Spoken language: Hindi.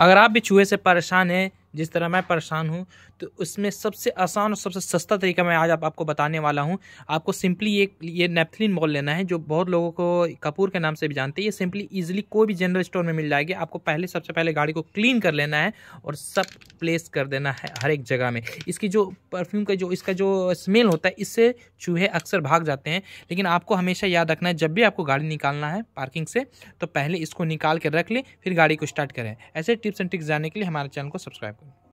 अगर आप भी चूहे से परेशान हैं जिस तरह मैं परेशान हूँ तो उसमें सबसे आसान और सबसे सस्ता तरीका मैं आज आप, आपको बताने वाला हूँ आपको सिंपली एक ये नेपथलिन बॉल लेना है जो बहुत लोगों को कपूर के नाम से भी जानते हैं ये सिंपली इजिली कोई भी जनरल स्टोर में मिल जाएगी आपको पहले सबसे पहले गाड़ी को क्लीन कर लेना है और सब प्लेस कर देना है हर एक जगह में इसकी जो परफ्यूम का जो इसका जो स्मेल होता है इससे चूहे अक्सर भाग जाते हैं लेकिन आपको हमेशा याद रखना है जब भी आपको गाड़ी निकालना है पार्किंग से तो पहले इसको निकाल कर रख लें फिर गाड़ी को स्टार्ट करें ऐसे टिप्स एंड ट्रिक्स जानने के लिए हमारे चैनल को सब्सक्राइब